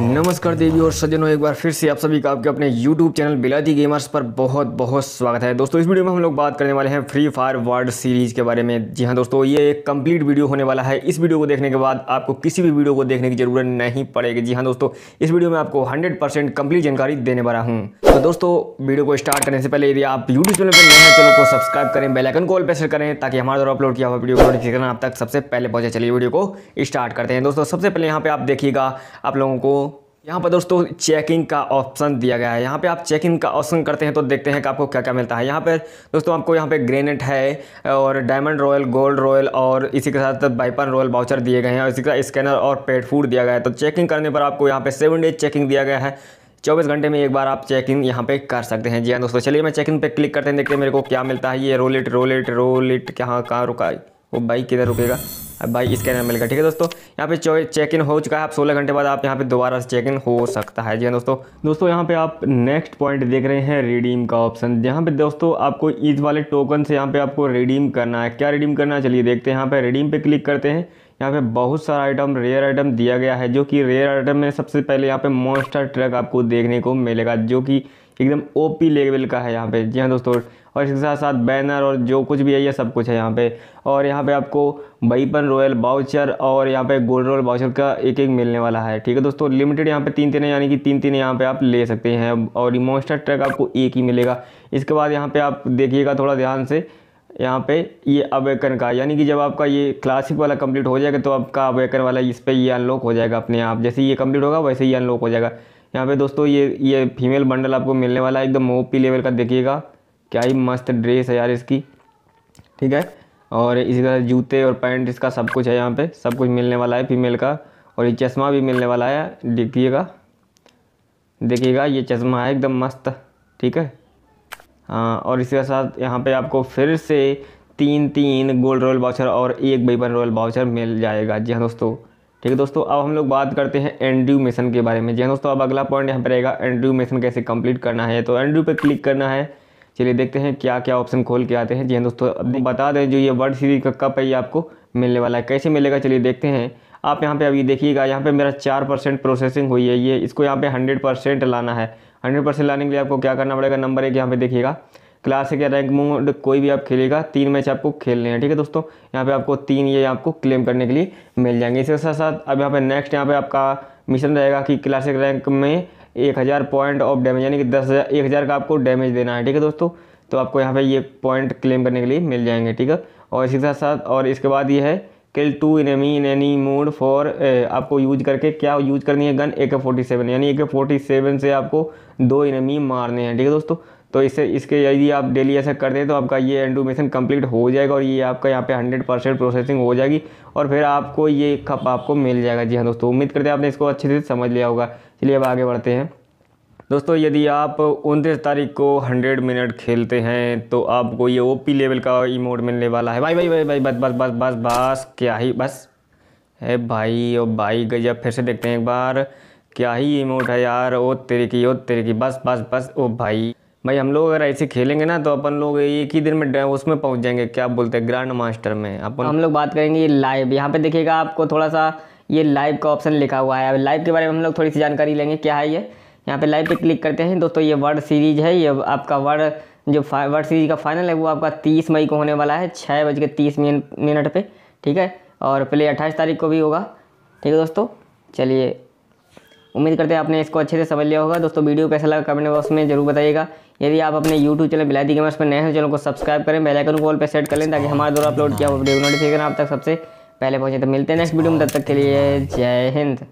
नमस्कार देवी और सज्जनों एक बार फिर से आप सभी का आपके अपने YouTube चैनल बिलाती गेमर्स पर बहुत बहुत स्वागत है दोस्तों इस वीडियो में हम लोग बात करने वाले हैं फ्री फायर वर्ल्ड सीरीज के बारे में जी हाँ दोस्तों ये एक कंप्लीट वीडियो होने वाला है इस वीडियो को देखने के बाद आपको किसी भी वीडियो को देखने की जरूरत नहीं पड़ेगी जी हाँ दोस्तों इस वीडियो में आपको हंड्रेड कंप्लीट जानकारी देने वाला हूँ तो दोस्तों वीडियो को स्टार्ट करने से पहले यदि आप यूट्यूब चैनल पर नए हैं चैनल को सब्सक्राइब करें बेलाइकन कॉल प्रेसर करें ताकि हमारे द्वारा अपलोड किया हुआ वीडियो नोटिफिकेशन आप तक सबसे पहले पहुंचे चलिए वीडियो को स्टार्ट करते हैं दोस्तों सबसे पहले यहाँ पे आप देखिएगा आप लोगों को यहाँ पर दोस्तों चेकिंग का ऑप्शन दिया गया है यहाँ पे आप चेकिंग का ऑप्शन करते हैं तो देखते हैं कि आपको क्या क्या मिलता है यहाँ पर दोस्तों आपको यहाँ पे ग्रेनेट है और डायमंड रॉयल गोल्ड रॉयल और इसी के साथ बाइपर रॉयल बाउचर दिए गए हैं और इसी के साथ स्कैनर और पेड फूड दिया गया है तो चेकिंग करने पर आपको यहाँ पर सेवन डेज चेकिंग दिया गया है चौबीस घंटे में एक बार आप चेक इन यहाँ पे कर सकते हैं जी हाँ दोस्तों चलिए मैं चेक इन पे क्लिक करते हैं देखते हैं मेरे को क्या मिलता है ये रोलेट रोलेट रोलेट कहाँ कहाँ रुका वो बाइक किधर रुकेगा अब भाई स्कैनर मिलेगा ठीक है दोस्तों यहाँ पे चेक इन हो चुका है आप सोलह घंटे बाद आप यहाँ पे दोबारा से चेक इन हो सकता है जी हाँ दोस्तों दोस्तों यहाँ पे आप नेक्स्ट पॉइंट देख रहे हैं रिडीम का ऑप्शन यहाँ पे दोस्तों आपको ईद वाले टोकन से यहाँ पे आपको रिडीम करना है क्या रिडीम करना है चलिए देखते हैं यहाँ पे रिडीम पे क्लिक करते हैं यहाँ पे बहुत सारा आइटम रेयर आइटम दिया गया है जो कि रेयर आइटम में सबसे पहले यहाँ पे मोस्टर ट्रक आपको देखने को मिलेगा जो कि एकदम ओपी लेवल का है यहाँ पे जी हाँ दोस्तों और इसके साथ साथ बैनर और जो कुछ भी है ये सब कुछ है यहाँ पे और यहाँ पे आपको बईपन रॉयल बाउचर और यहाँ पे गोल्ड रॉयल बाउचर का एक एक मिलने वाला है ठीक है दोस्तों लिमिटेड यहाँ पे तीन तीन यानी कि तीन तीन यहाँ पे आप ले सकते हैं और मोस्टर ट्रैक आपको एक ही मिलेगा इसके बाद यहाँ पर आप देखिएगा थोड़ा ध्यान से यहाँ पे ये अवेकन का यानी कि जब आपका ये क्लासिक वाला कंप्लीट हो जाएगा तो आपका अवेकन वाला इस पर ये अनलॉक हो जाएगा अपने आप जैसे ये कंप्लीट होगा वैसे ही अनलॉक हो जाएगा यहाँ पे दोस्तों ये ये फीमेल बंडल आपको मिलने वाला है एकदम ओपी लेवल का देखिएगा क्या ही मस्त ड्रेस है यार इसकी ठीक है और इसी तरह जूते और पैंट इसका सब कुछ है यहाँ पे सब कुछ मिलने वाला है फीमेल का और ये चश्मा भी मिलने वाला है देखिएगा देखिएगा ये चश्मा है एकदम मस्त ठीक है हाँ और इसके साथ यहाँ पर आपको फिर से तीन तीन गोल्ड रॉयल बाउचर और एक बेबन रॉयल बाउचर मिल जाएगा जी हाँ दोस्तों ठीक है दोस्तों अब हम लोग बात करते हैं एंड्रू मेसन के बारे में जी हाँ दोस्तों अब अगला पॉइंट यहाँ पर रहेगा एंड्रू मेसन कैसे कंप्लीट करना है तो एंड्रू पर क्लिक करना है चलिए देखते हैं क्या क्या ऑप्शन खोल के आते हैं जी हाँ दोस्तों अब बता दें जो ये वर्ल्ड सीरीज का कप है ये आपको मिलने वाला है कैसे मिलेगा चलिए देखते हैं आप यहाँ पे अभी देखिएगा यहाँ पे मेरा चार परसेंट प्रोसेसिंग हुई है ये इसको यहाँ पे हंड्रेड परसेंट लाना है हंड्रेड परसेंट लाने के लिए आपको क्या करना पड़ेगा नंबर एक यहाँ पे देखिएगा क्लासिक या रैंक मोड कोई भी आप खेलेगा तीन मैच आपको खेलने हैं ठीक है दोस्तों यहाँ पे आपको तीन ये आपको क्लेम करने के लिए मिल जाएंगे इसके साथ साथ अब यहाँ पे नेक्स्ट यहाँ पे आपका मिशन रहेगा कि क्लासिक रैंक में एक हज़ार पॉइंट ऑफ डैमेज यानी कि दस हज़ार एक हज़ार का आपको डैमेज देना है ठीक है दोस्तों तो आपको यहाँ पे ये पॉइंट क्लेम करने के लिए मिल जाएंगे ठीक है और इसी के साथ साथ और इसके बाद ये है किल टू एमी इन एनी मोड फॉर आपको यूज करके क्या यूज करनी है गन ए के फोर्टी सेवन यानी ए के फोर्टी सेवन से आपको दो इन एमी मारने हैं ठीक है दोस्तों तो इससे इसके यदि आप डेली ऐसा करते हैं तो आपका ये एंडोमेशन कंप्लीट हो जाएगा और ये आपका यहाँ पे हंड्रेड परसेंट प्रोसेसिंग हो जाएगी और फिर आपको ये खप आपको मिल जाएगा जी हाँ दोस्तों उम्मीद करते हैं आपने इसको अच्छे से समझ लिया होगा चलिए अब आगे बढ़ते हैं दोस्तों यदि आप उनतीस तारीख को हंड्रेड मिनट खेलते हैं तो आपको ये ओपी लेवल का इमोट मिलने वाला है भाई भाई भाई भाई बस बस बस बस बस क्या ही बस है भाई ओ भाई गजब फिर से देखते हैं एक बार क्या ही इमोट है यार ओ तेरे की ओ तेरे की बस बस बस ओ भाई भाई हम लोग अगर ऐसे खेलेंगे ना तो अपन लोग एक ही दिन में उसमें पहुँच जाएंगे क्या बोलते हैं ग्रांड मास्टर में अपन हम लोग बात करेंगे लाइव यहाँ पर देखिएगा आपको थोड़ा सा ये लाइव का ऑप्शन लिखा हुआ है लाइव के बारे में हम लोग थोड़ी सी जानकारी लेंगे क्या है ये यहाँ पे लाइव पे क्लिक करते हैं दोस्तों ये वर्ड सीरीज है ये आपका वर्ड जो वर्ड सीरीज का फाइनल है वो आपका तीस मई को होने वाला है छः बज के तीस मिनट पर ठीक है और प्ले अट्ठाईस तारीख को भी होगा ठीक है दोस्तों चलिए उम्मीद करते हैं आपने इसको अच्छे से समझ लिया होगा दोस्तों वीडियो कैसा लगा कमेंट बॉक्स में जरूर बताइएगा यदि आप अपने यूट्यूब चैनल बिलादी गेमर्स पर नए हैं तो चैनल को सब्सक्राइब करें बेल आइकन को ऑल पर सेट कर लें ताकि हमारे द्वारा अपलोड किया वीडियो नोटिफिकेशन आप तक सबसे पहले पहुँचे तो मिलते हैं नेक्स्ट वीडियो में तब तक के लिए जय हिंद